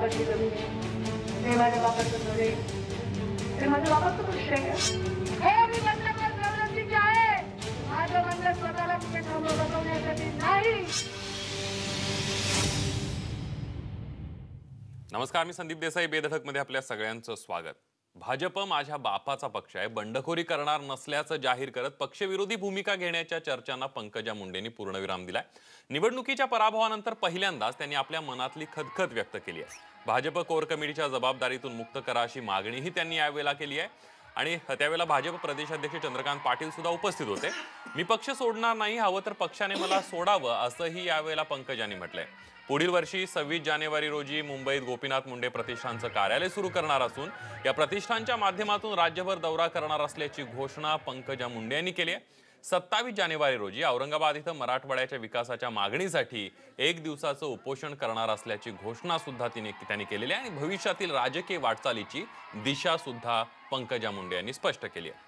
नमस्कार मी संदीप देसाई मध्ये आपल्या सगळ्यांचं स्वागत भाजप माझ्या बापाचा पक्ष आहे बंडखोरी करणार नसल्याचं जाहीर करत पक्षविरोधी भूमिका घेण्याच्या चर्चांना पंकजा मुंडेंनी पूर्णविराम दिलाय निवडणुकीच्या पराभवानंतर पहिल्यांदाच त्यांनी आपल्या मनातली खदखद व्यक्त केली आहे भाजप कोर कमिटीच्या जबाबदारीतून मुक्त करा अशी मागणीही त्यांनी यावेळेला केली आहे आणि त्यावेळेला भाजप प्रदेशाध्यक्ष चंद्रकांत पाटील सुद्धा उपस्थित होते मी पक्ष सोडणार नाही हवं तर पक्षाने मला सोडावं असंही यावेळेला पंकजांनी म्हटलंय पुढील वर्षी सव्वीस जानेवारी रोजी मुंबईत गोपीनाथ मुंडे प्रतिष्ठानचं कार्यालय सुरू करणार असून या प्रतिष्ठानच्या माध्यमातून राज्यभर दौरा करणार असल्याची घोषणा पंकजा मुंडे यांनी केली आहे सत्तावीस जानेवारी रोजी औरंगाबाद इथं मराठवाड्याच्या विकासाच्या मागणीसाठी एक दिवसाचं उपोषण करणार असल्याची घोषणा सुद्धा तिने त्यांनी केलेली आहे आणि भविष्यातील राजकीय वाटचालीची दिशा सुद्धा पंकजा मुंडे यांनी स्पष्ट केली आहे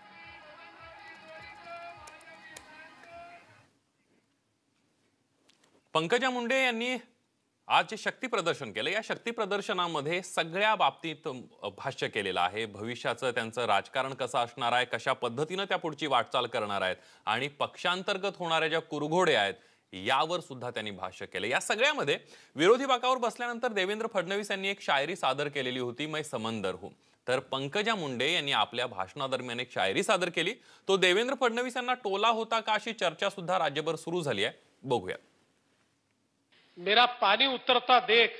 पंकजा मुंडे यांनी आज जे शक्ती प्रदर्शन केलं या शक्ती प्रदर्शनामध्ये सगळ्या बाबतीत भाष्य केलेलं आहे भविष्याचं त्यांचं राजकारण कसं असणार आहे कशा पद्धतीनं त्या पुढची वाटचाल करणार आहेत आणि पक्षांतर्गत होणाऱ्या ज्या कुरघोडे आहेत यावर सुद्धा त्यांनी भाष्य केलं या सगळ्यामध्ये विरोधी बाकावर बसल्यानंतर देवेंद्र फडणवीस यांनी एक शायरी सादर केलेली होती मै समंदर हूं तर पंकजा मुंडे यांनी आपल्या भाषणादरम्यान एक शायरी सादर केली तो देवेंद्र फडणवीस यांना टोला होता का अशी चर्चा सुद्धा राज्यभर सुरू झाली आहे बघूया मेरा पानी उतरता देख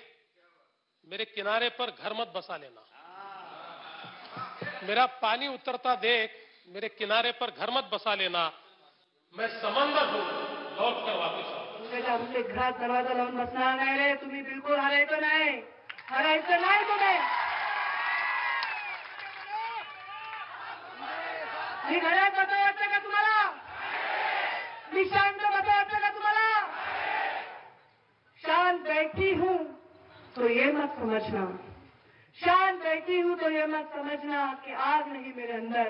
मेरे किनारे पर घर मत बसा लेना मेरा पानी उतरता देख मेरे किनारे पर घर मत बसा लेना मैं समंदर हूँ लौट कर वापस घर दरवाजा लावून बसणार नाही रे तुम्ही बिलकुल हरायचं तो नाही हरायचं तो नाही तुम्ही घरात बसवायचं तो अच्छा का तुम्हाला बैठी हूँ तो ये मत समझना शांत बैठी हूँ तो ये मत समझना कि आग नहीं मेरे अंदर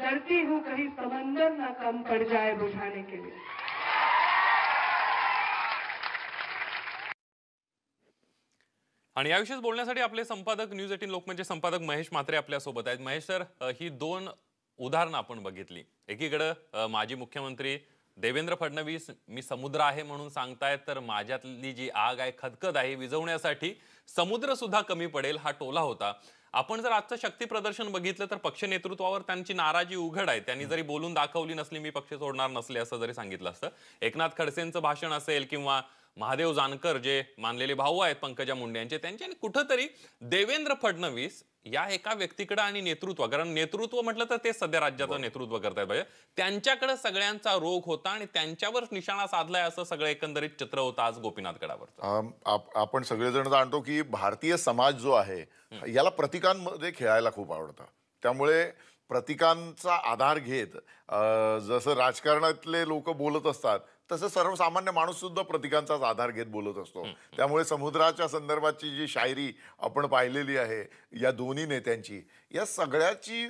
डरती हूँ कहीं समंदर ना कम पड़ जाए बुझाने के लिए आणि याविषयीच बोलण्यासाठी आपले संपादक न्यूज एटीन लोकमतचे संपादक महेश म्हात्रे आपल्यासोबत आहेत महेश सर ही दोन उदाहरणं आपण बघितली एकीकडं माजी मुख्यमंत्री देवेंद्र फडणवीस मी समुद्र आहे म्हणून सांगतायत तर माझ्यातली जी आग आहे खदखद आहे विझवण्यासाठी समुद्र सुद्धा कमी पडेल हा टोला होता आपण जर आजचं शक्ती प्रदर्शन बघितलं तर पक्ष नेतृत्वावर त्यांची नाराजी उघड आहे त्यांनी जरी बोलून दाखवली नसली मी पक्ष सोडणार नसले असं जरी सांगितलं असतं एकनाथ खडसेंचं भाषण असेल किंवा महादेव जानकर जे मानलेले भाऊ आहेत पंकजा मुंडे यांचे आणि कुठंतरी देवेंद्र फडणवीस या एका व्यक्तीकडे आणि नेतृत्व कारण नेतृत्व म्हटलं तर ते सध्या राज्याचं नेतृत्व करतायत म्हणजे त्यांच्याकडे सगळ्यांचा रोग होता आणि त्यांच्यावर निशाणा साधलाय असं सगळं एकंदरीत चित्र होतं आज गोपीनाथ गडावर आपण सगळेजण जाणतो की भारतीय समाज जो आहे याला प्रतिकांमध्ये खेळायला खूप आवडतं त्यामुळे प्रतिकांचा आधार घेत जसं राजकारणातले लोक बोलत असतात तसं सर्वसामान्य माणूस सुद्धा प्रतीकांचाच आधार घेत बोलत असतो त्यामुळे समुद्राच्या संदर्भाची जी शायरी आपण पाहिलेली आहे या दोन्ही नेत्यांची या सगळ्याची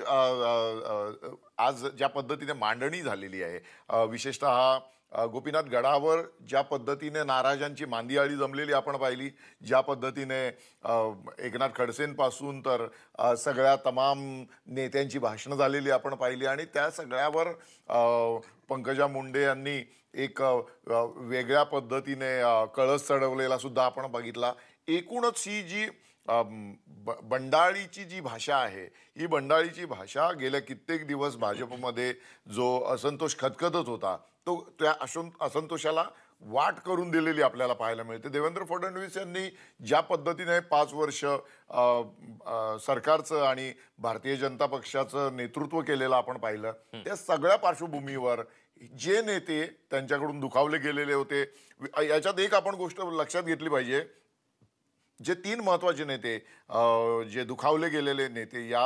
आज ज्या पद्धतीने मांडणी झालेली आहे विशेषतः गोपीनाथ गडावर ज्या पद्धतीने नाराजांची मांदियाळी जमलेली आपण पाहिली ज्या पद्धतीने एकनाथ खडसेंपासून तर सगळ्या तमाम नेत्यांची भाषणं झालेली आपण पाहिली आणि त्या सगळ्यावर पंकजा मुंडे यांनी एक वेगळ्या पद्धतीने कळस चढवलेला सुद्धा आपण बघितला एकूणच ही जी बंडाळीची जी भाषा आहे ही बंडाळीची भाषा गेल्या कित्येक दिवस भाजपमध्ये जो असंतोष खतखतत होता तो त्या असंतोषाला वाट करून दिलेली आपल्याला पाहायला मिळते देवेंद्र फडणवीस यांनी ज्या पद्धतीने पाच वर्ष सरकारचं आणि भारतीय जनता पक्षाचं नेतृत्व केलेलं आपण पाहिलं त्या सगळ्या पार्श्वभूमीवर जे नेते त्यांच्याकडून दुखावले गेलेले होते याच्यात एक आपण गोष्ट लक्षात घेतली पाहिजे जे तीन महत्त्वाचे नेते जे दुखावले गेलेले नेते या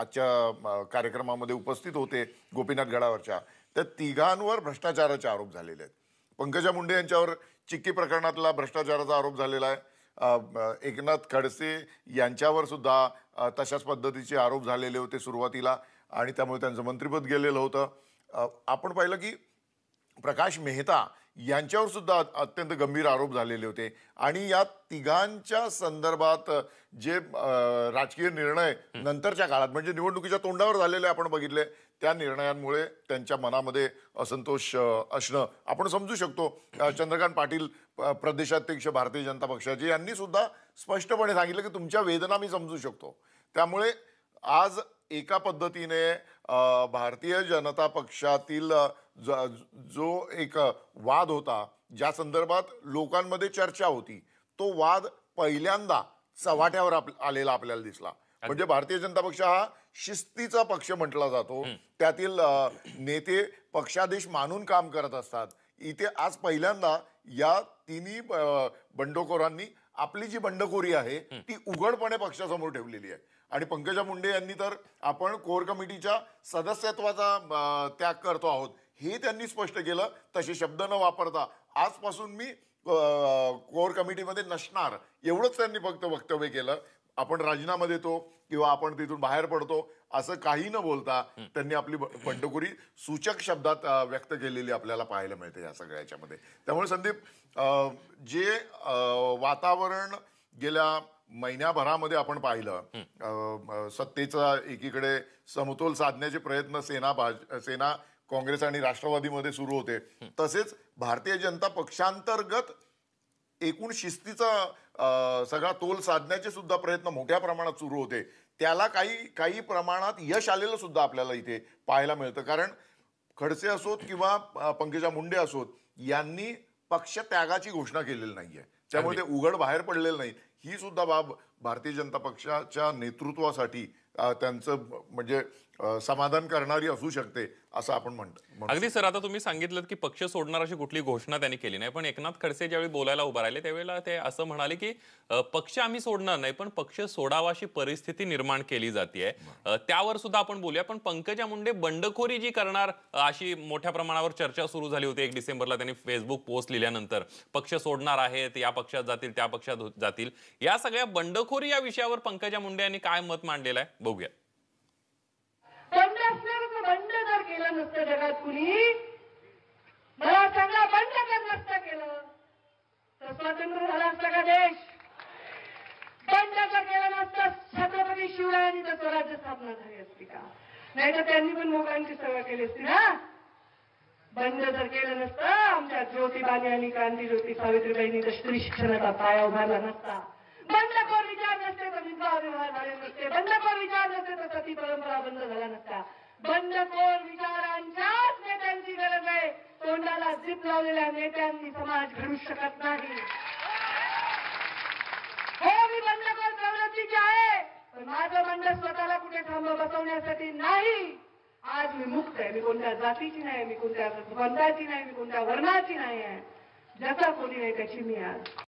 आजच्या कार्यक्रमामध्ये उपस्थित होते गोपीनाथ गडावरच्या त्या तिघांवर भ्रष्टाचाराचे आरोप झालेले आहेत पंकजा मुंडे यांच्यावर चिक्की प्रकरणातला भ्रष्टाचाराचा आरोप झालेला आहे एकनाथ खडसे यांच्यावर सुद्धा तशाच पद्धतीचे आरोप झालेले होते सुरुवातीला आणि त्यामुळे त्यांचं मंत्रिपद गेलेलं होतं आपण पाहिलं की प्रकाश मेहता यांच्यावर सुद्धा अत्यंत गंभीर आरोप झालेले होते आणि या तिघांच्या संदर्भात जे राजकीय निर्णय नंतरच्या काळात म्हणजे निवडणुकीच्या तोंडावर झालेले आपण बघितले त्या निर्णयांमुळे त्यांच्या मनामध्ये असंतोष असणं आपण समजू शकतो चंद्रकांत पाटील प्रदेशाध्यक्ष भारतीय जनता पक्षाचे यांनी सुद्धा स्पष्टपणे सांगितलं की तुमच्या वेदना मी समजू शकतो त्यामुळे आज एका पद्धतीने भारतीय जनता पक्षातील जो एक वाद होता ज्या संदर्भात लोकांमध्ये चर्चा होती तो वाद पहिल्यांदा चव्हाट्यावर आलेला आपल्याला दिसला म्हणजे भारतीय जनता पक्ष हा शिस्तीचा पक्ष म्हटला जातो त्यातील नेते पक्षादेश मानून काम करत असतात इथे आज पहिल्यांदा या तिन्ही बंडखोरांनी आपली जी बंडखोरी आहे ती उघडपणे पक्षासमोर ठेवलेली आहे आणि पंकजा मुंडे यांनी तर आपण कोर कमिटीच्या सदस्यत्वाचा त्याग करतो आहोत हे त्यांनी स्पष्ट केलं तसे शब्द न वापरता आजपासून मी कोर कमिटीमध्ये नसणार एवढंच त्यांनी फक्त वक्तव्य केलं आपण राजीनामा देतो किंवा आपण तिथून बाहेर पडतो असं काही न बोलता त्यांनी आपली बंडखोरी सूचक शब्दात व्यक्त केलेली आपल्याला पाहायला मिळते या सगळ्या याच्यामध्ये त्यामुळे संदीप जे वातावरण गेल्या महिन्याभरामध्ये आपण पाहिलं सत्तेचा एकीकडे समतोल साधण्याचे प्रयत्न सेना भाज सेना काँग्रेस आणि राष्ट्रवादीमध्ये सुरू होते तसेच भारतीय जनता पक्षांतर्गत एकूण शिस्तीचा सगळा तोल साधण्याचे सुद्धा प्रयत्न मोठ्या प्रमाणात सुरू होते त्याला काही काही प्रमाणात यश आलेलं सुद्धा आपल्याला इथे पाहायला मिळतं कारण खडसे असोत किंवा पंकजा मुंडे असोत यांनी पक्ष त्यागाची घोषणा केलेली नाहीये त्यामुळे ते उघड बाहेर पडलेलं नाही isso da baba. भारतीय जनता पक्षाच्या नेतृत्वासाठी त्यांचं म्हणजे समाधान करणारी असू शकते असं आपण म्हणतो अगदी सर आता तुम्ही सांगितलं की पक्ष सोडणार अशी कुठली घोषणा त्यांनी केली नाही पण एकनाथ खडसे ज्यावेळी बोलायला उभा राहिले त्यावेळेला ते असं म्हणाले की पक्ष आम्ही सोडणार नाही पण पक्ष सोडावा अशी परिस्थिती निर्माण केली जाते त्यावर सुद्धा आपण बोलूया पण पंकजा मुंडे बंडखोरी जी करणार अशी मोठ्या प्रमाणावर चर्चा सुरू झाली होती एक डिसेंबरला त्यांनी फेसबुक पोस्ट लिहिल्यानंतर पक्ष सोडणार आहेत या पक्षात जातील त्या पक्षात हो-, जातील या सगळ्या बंडखोरी घुसखोरी या विषयावर पंकजा मुंडे यांनी काय मत मांडलेलं आहे बघूया बंड असणार बंड जर केलं नसतं जगात कुणी मला सांगा बंड जर नसतं केलं तर स्वातंत्र्य झाला असता का देश बंड जर केलं नसतं छत्रपती शिवरायांचं स्वराज्य स्थापना झाली असती का नाही तर त्यांनी पण लोकांची सेवा केली असती ना बंद जर केलं नसतं आमच्या ज्योतिबाने आणि क्रांती ज्योती सावित्रीबाईंनी तर शिक्षणाचा पाया उभारला नसता ती परंपरा बंद झाला नसता बंडखोर विचारांच्याच नेत्यांची गरज आहे तोंडाला जीप लावलेल्या नेत्यांनी समाज घडू शकत नाही हो मी बंडखोर प्रवृत्तीची आहे पण माझं बंड स्वतःला कुठे थांब बसवण्यासाठी नाही आज मी मुक्त आहे मी कोणत्या जातीची नाही मी कोणत्या बंदाची नाही मी कोणत्या वर्णाची नाही आहे ज्याचा कोणी नाही त्याची मी आज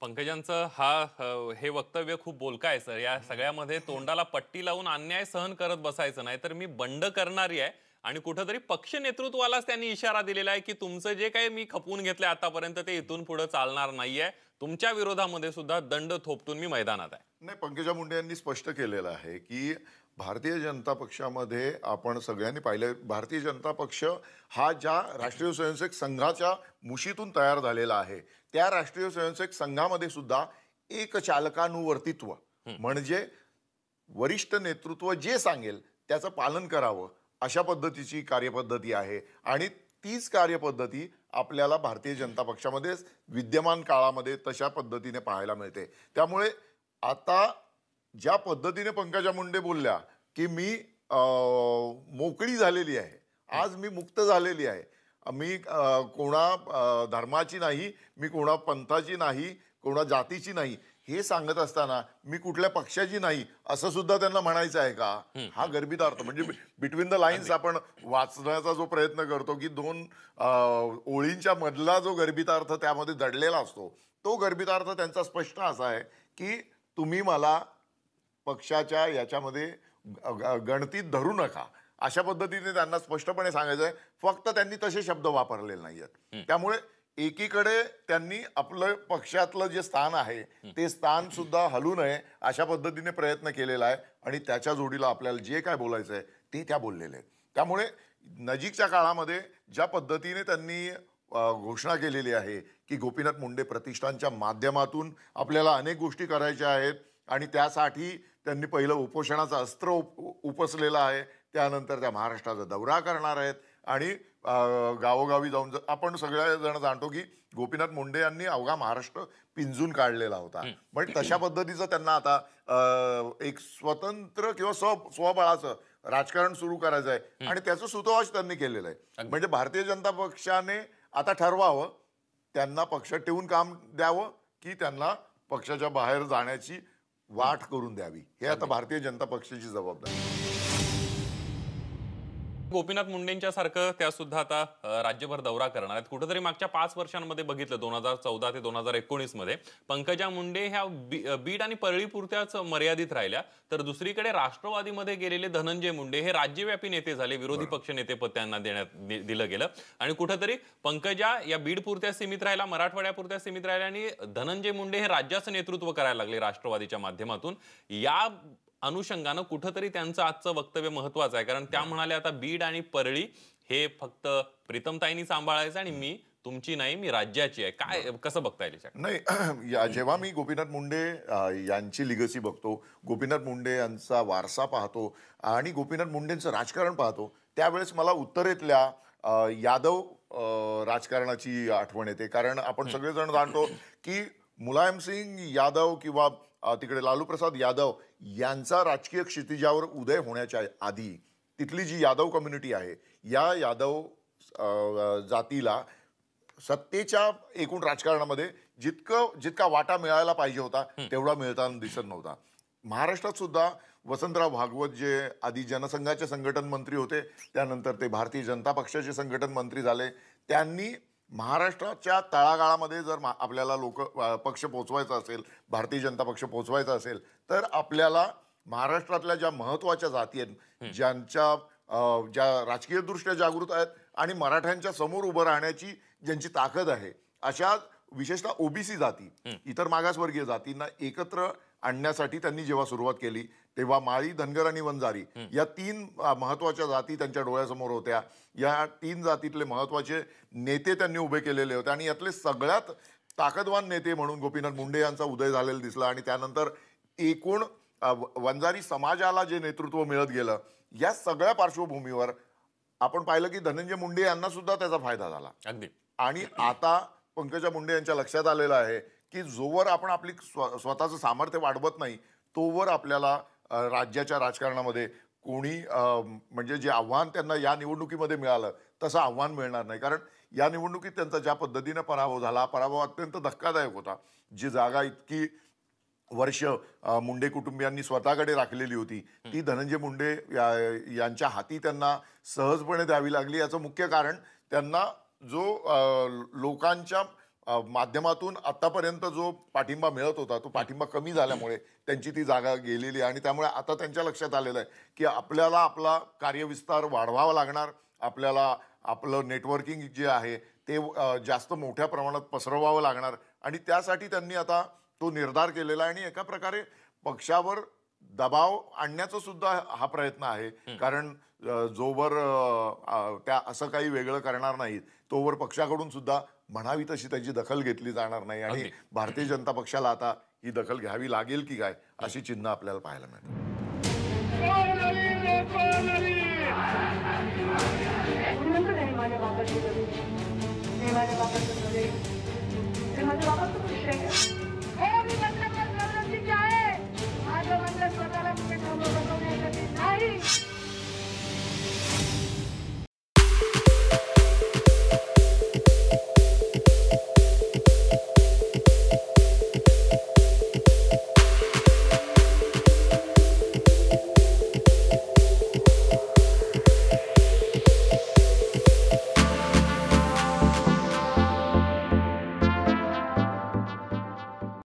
पंकजांचं हा हे वक्तव्य खूप बोलका आहे सर या सगळ्यामध्ये तोंडाला पट्टी लावून अन्याय सहन करत बसायचं नाही तर मी बंड करणारी आहे आणि कुठंतरी पक्ष नेतृत्वालाच त्यांनी इशारा दिलेला आहे की तुमचं जे काही मी खपवून घेतलं आतापर्यंत ते इथून पुढे चालणार नाहीये तुमच्या विरोधामध्ये सुद्धा दंड थोपटून मी मैदानात आहे नाही पंकजा मुंडे यांनी स्पष्ट केलेलं आहे की भारतीय जनता पक्षामध्ये आपण सगळ्यांनी पाहिले भारतीय जनता पक्ष हा ज्या राष्ट्रीय स्वयंसेवक संघाच्या मुशीतून तयार झालेला आहे त्या राष्ट्रीय स्वयंसेवक संघामध्ये सुद्धा एक चालकानुवर्तित्व म्हणजे वरिष्ठ नेतृत्व जे सांगेल त्याचं पालन करावं अशा पद्धतीची कार्यपद्धती आहे आणि तीच कार्यपद्धती आपल्याला भारतीय जनता पक्षामध्ये विद्यमान काळामध्ये तशा पद्धतीने पाहायला मिळते त्यामुळे आता ज्या पद्धतीने पंकजा मुंडे बोलल्या की मी मोकळी झालेली आहे आज मी मुक्त झालेली आहे मी कोणा धर्माची नाही मी कोणा पंथाची नाही कोणा जातीची नाही हे सांगत असताना मी कुठल्या पक्षाची नाही असं सुद्धा त्यांना म्हणायचं आहे का हा गर्भितार्थ म्हणजे बिटवीन द लाईन्स आपण वाचण्याचा जो प्रयत्न करतो की दोन ओळींच्या मधला जो गर्भितार्थ त्यामध्ये दडलेला असतो तो गर्भितार्थ त्यांचा स्पष्ट असा आहे की तुम्ही मला पक्षाच्या याच्यामध्ये गणतीत धरू नका अशा पद्धतीने त्यांना स्पष्टपणे सांगायचं आहे फक्त त्यांनी तसे शब्द वापरलेले नाही आहेत त्यामुळे एकीकडे त्यांनी आपलं पक्षातलं जे स्थान आहे ते स्थान सुद्धा हलू नये अशा पद्धतीने प्रयत्न केलेला आहे आणि त्याच्या जोडीला आपल्याला जे काय बोलायचं आहे ते त्या बोललेले आहेत त्यामुळे नजीकच्या काळामध्ये ज्या पद्धतीने त्यांनी घोषणा केलेली आहे की गोपीनाथ मुंडे प्रतिष्ठानच्या माध्यमातून आपल्याला अनेक गोष्टी करायच्या आहेत आणि त्यासाठी त्यांनी पहिलं उपोषणाचं अस्त्र उप उपसलेलं आहे त्यानंतर त्या महाराष्ट्राचा दौरा करणार आहेत आणि गावोगावी जाऊन आपण सगळेजण जाणतो की गोपीनाथ मुंडे यांनी अवघा महाराष्ट्र पिंजून काढलेला होता पण तशा पद्धतीचं त्यांना आता एक स्वतंत्र किंवा स्व स्वबळाचं राजकारण सुरू करायचं आहे आणि त्याचं सुतोवाच त्यांनी केलेलं आहे म्हणजे भारतीय जनता पक्षाने आता ठरवावं त्यांना पक्ष ठेवून काम द्यावं की त्यांना पक्षाच्या बाहेर जाण्याची वाट करून द्यावी हे आता भारतीय जनता पक्षाची जबाबदारी गोपीनाथ मुंडेंच्या सारखं त्या सुद्धा आता राज्यभर दौरा करणार आहेत कुठेतरी मागच्या पाच वर्षांमध्ये बघितलं दोन हजार चौदा ते दोन हजार एकोणीस मध्ये पंकजा मुंडे ह्या बीड आणि पुरत्याच मर्यादित राहिल्या तर दुसरीकडे राष्ट्रवादीमध्ये गेलेले धनंजय मुंडे हे राज्यव्यापी नेते झाले विरोधी पक्ष नेतेपद त्यांना देण्यात दिलं गेलं आणि कुठेतरी पंकजा या बीड पुरत्या सीमित राहिला मराठवाड्यापुरत्या सीमित राहिल्या आणि धनंजय मुंडे हे राज्याचं नेतृत्व करायला लागले राष्ट्रवादीच्या माध्यमातून या अनुषंगानं कुठंतरी त्यांचं आजचं वक्तव्य महत्वाचं आहे कारण त्या म्हणाल्या आता बीड आणि परळी हे फक्त प्रीतमताईंनी सांभाळायचं आणि मी तुमची नाही मी राज्याची आहे काय कसं बघता येईल नाही जेव्हा मी गोपीनाथ मुंडे यांची लिगसी बघतो गोपीनाथ मुंडे यांचा वारसा पाहतो आणि गोपीनाथ मुंडेंचं राजकारण पाहतो त्यावेळेस मला उत्तरेतल्या यादव राजकारणाची आठवण येते कारण आपण सगळेजण जाणतो की मुलायम सिंग यादव किंवा तिकडे लालू प्रसाद यादव यांचा राजकीय क्षितिजावर उदय होण्याच्या आधी तिथली जी यादव कम्युनिटी आहे या यादव जातीला सत्तेच्या एकूण राजकारणामध्ये जितकं जितका वाटा मिळायला पाहिजे होता तेवढा मिळताना दिसत नव्हता महाराष्ट्रात सुद्धा वसंतराव भागवत जे आधी जनसंघाचे संघटन मंत्री होते त्यानंतर ते भारतीय जनता पक्षाचे संघटन मंत्री झाले त्यांनी महाराष्ट्राच्या तळागाळामध्ये जर आपल्याला लोक पक्ष पोचवायचा असेल भारतीय जनता पक्ष पोचवायचा असेल तर आपल्याला महाराष्ट्रातल्या ज्या महत्त्वाच्या जाती आहेत ज्यांच्या ज्या राजकीयदृष्ट्या जागृत आहेत आणि मराठ्यांच्या समोर उभं राहण्याची ज्यांची ताकद आहे अशा विशेषतः ओबीसी जाती इतर मागासवर्गीय जातींना एकत्र आणण्यासाठी त्यांनी जेव्हा सुरुवात केली तेव्हा माळी धनगर आणि वंजारी या तीन महत्वाच्या जाती त्यांच्या डोळ्यासमोर होत्या या तीन जातीतले महत्वाचे नेते त्यांनी उभे केलेले होते आणि यातले सगळ्यात ताकदवान नेते म्हणून गोपीनाथ मुंडे यांचा उदय झालेला दिसला आणि त्यानंतर एकूण वंजारी समाजाला जे नेतृत्व मिळत गेलं या सगळ्या पार्श्वभूमीवर आपण पाहिलं की धनंजय मुंडे यांना सुद्धा त्याचा फायदा झाला अगदी आणि आता पंकजा मुंडे यांच्या लक्षात आलेलं आहे की जोवर आपण आपली स्व स्वतःचं सामर्थ्य वाढवत नाही तोवर आपल्याला राज्याच्या राजकारणामध्ये कोणी म्हणजे जे आव्हान त्यांना या निवडणुकीमध्ये मिळालं तसं आव्हान मिळणार नाही कारण या निवडणुकीत त्यांचा ज्या पद्धतीनं पराभव झाला पराभव अत्यंत धक्कादायक होता जी जागा इतकी वर्ष मुंडे कुटुंबियांनी स्वतःकडे राखलेली होती ती धनंजय मुंडे या यांच्या हाती त्यांना सहजपणे द्यावी लागली याचं मुख्य कारण त्यांना जो लोकांच्या माध्यमातून आत्तापर्यंत जो पाठिंबा मिळत होता तो पाठिंबा कमी झाल्यामुळे त्यांची ती जागा गेलेली आहे आणि त्यामुळे आता त्यांच्या लक्षात आलेलं आहे की आपल्याला आपला कार्यविस्तार वाढवावा लागणार आपल्याला आपलं नेटवर्किंग जे आहे ते जास्त मोठ्या प्रमाणात पसरवावं लागणार आणि त्यासाठी त्यांनी आता तो निर्धार केलेला आहे आणि एका प्रकारे पक्षावर दबाव आणण्याचा सुद्धा हा प्रयत्न आहे कारण जोवर त्या असं काही वेगळं करणार नाहीत तोवर पक्षाकडून सुद्धा म्हणावी तशी त्याची दखल घेतली जाणार नाही आणि भारतीय जनता पक्षाला आता ही दखल घ्यावी लागेल की काय अशी चिन्ह आपल्याला पाहायला मिळतात